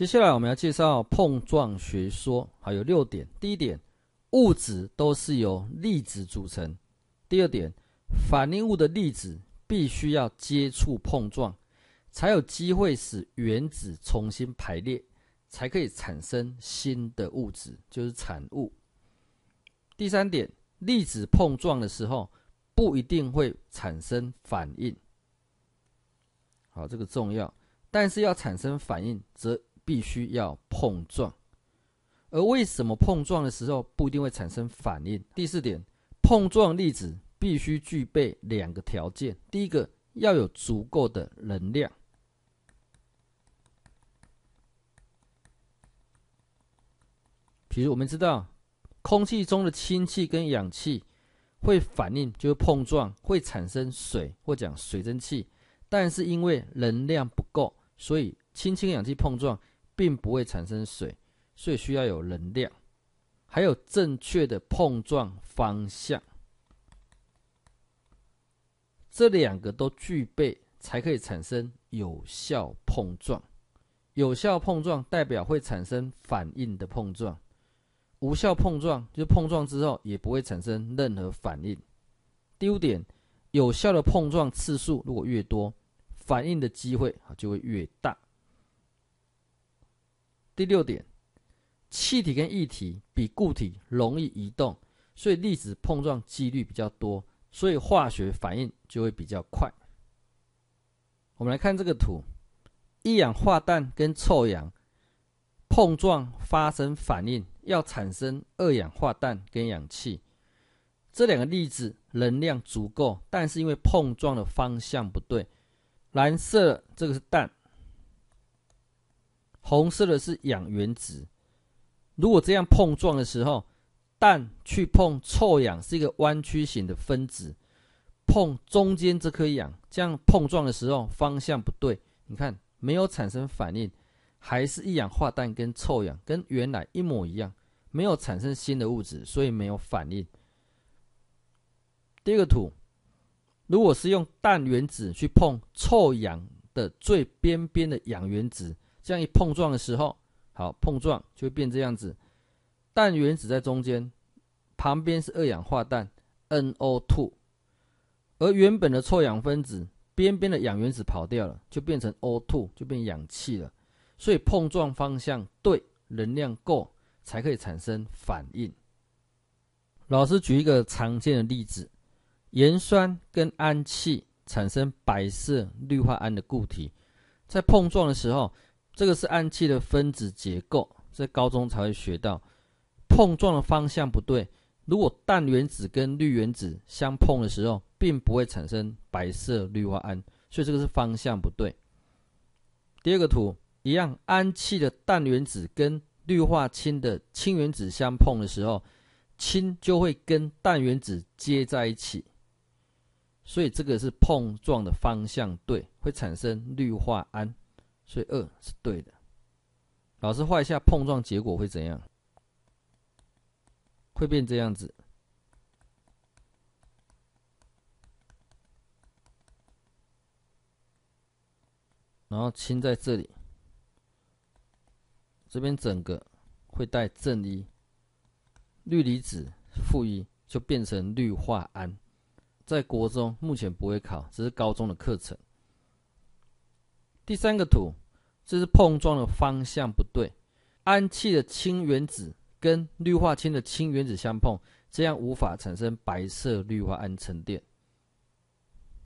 接下来我们要介绍碰撞学说，好有六点。第一点，物质都是由粒子组成。第二点，反应物的粒子必须要接触碰撞，才有机会使原子重新排列，才可以产生新的物质，就是产物。第三点，粒子碰撞的时候不一定会产生反应。好，这个重要，但是要产生反应则。必须要碰撞，而为什么碰撞的时候不一定会产生反应？第四点，碰撞粒子必须具备两个条件：第一个要有足够的能量。比如我们知道，空气中的氢气跟氧气会反应，就会碰撞，会产生水或讲水蒸气。但是因为能量不够，所以氢气跟氧气碰撞。并不会产生水，所以需要有能量，还有正确的碰撞方向，这两个都具备才可以产生有效碰撞。有效碰撞代表会产生反应的碰撞，无效碰撞就是碰撞之后也不会产生任何反应。第五点，有效的碰撞次数如果越多，反应的机会啊就会越大。第六点，气体跟液体比固体容易移动，所以粒子碰撞几率比较多，所以化学反应就会比较快。我们来看这个图，一氧化氮跟臭氧碰撞发生反应，要产生二氧化氮跟氧气。这两个粒子能量足够，但是因为碰撞的方向不对，蓝色这个是氮。红色的是氧原子，如果这样碰撞的时候，氮去碰臭氧是一个弯曲型的分子，碰中间这颗氧，这样碰撞的时候方向不对，你看没有产生反应，还是一氧化氮跟臭氧跟原来一模一样，没有产生新的物质，所以没有反应。第二个图，如果是用氮原子去碰臭氧的最边边的氧原子。这样一碰撞的时候，好碰撞就会变这样子。氮原子在中间，旁边是二氧化氮 n o two 而原本的臭氧分子边边的氧原子跑掉了，就变成 o two 就变氧气了。所以碰撞方向对，能量够，才可以产生反应。老师举一个常见的例子：盐酸跟氨气产生白色氯化铵的固体，在碰撞的时候。这个是氨气的分子结构，在高中才会学到。碰撞的方向不对，如果氮原子跟氯原子相碰的时候，并不会产生白色氯化铵，所以这个是方向不对。第二个图一样，氨气的氮原子跟氯化氢的氢原子相碰的时候，氢就会跟氮原子接在一起，所以这个是碰撞的方向对，会产生氯化铵。所以二是对的。老师画一下碰撞结果会怎样？会变这样子。然后氢在这里，这边整个会带正一，氯离子负一，就变成氯化铵。在国中目前不会考，只是高中的课程。第三个图，这是碰撞的方向不对，氨气的氢原子跟氯化氢的氢原子相碰，这样无法产生白色氯化铵沉淀。